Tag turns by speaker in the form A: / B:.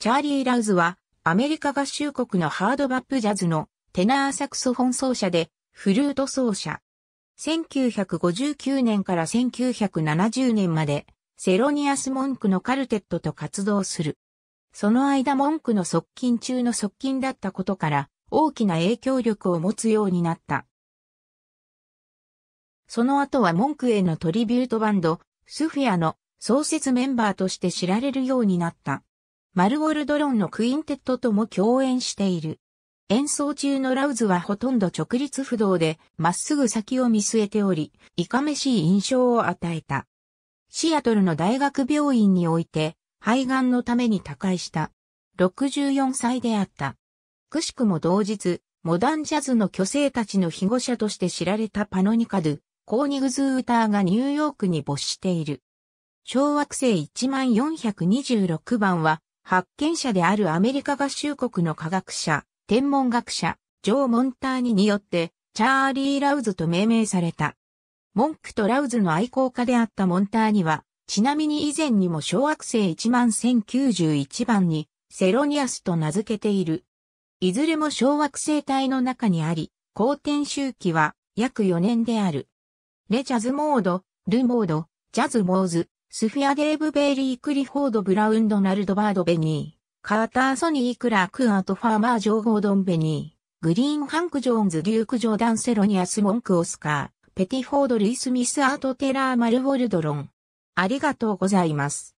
A: チャーリー・ラウズは、アメリカ合衆国のハードバップジャズのテナーサクソフォン奏者で、フルート奏者。1959年から1970年まで、セロニアス・モンクのカルテットと活動する。その間モンクの側近中の側近だったことから、大きな影響力を持つようになった。その後はモンクへのトリビュートバンド、スフィアの創設メンバーとして知られるようになった。マルゴルドロンのクインテットとも共演している。演奏中のラウズはほとんど直立不動で、まっすぐ先を見据えており、いかめしい印象を与えた。シアトルの大学病院において、肺がんのために他界した。64歳であった。くしくも同日、モダンジャズの巨星たちの被護者として知られたパノニカドゥ、コーニグズーターがニューヨークに没している。小惑星1426番は、発見者であるアメリカ合衆国の科学者、天文学者、ジョー・モンターニによって、チャーリー・ラウズと命名された。モンクとラウズの愛好家であったモンターニは、ちなみに以前にも小惑星1万1091番に、セロニアスと名付けている。いずれも小惑星帯の中にあり、公転周期は約4年である。レジャズモード、ルモード、ジャズモーズ、スフィア・デーブ・ベイリー・クリフォード・ブラウン・ドナルド・バード・ベニー、カーター・ソニー・クラーク・アート・ファーマー・ジョー・ゴードン・ベニー、グリーン・ハンク・ジョーンズ・デューク・ジョーダン・セロニアス・モンク・オスカー、ペティフォード・ルイ・スミス・アート・テラー・マルウォルドロン。ありがとうございます。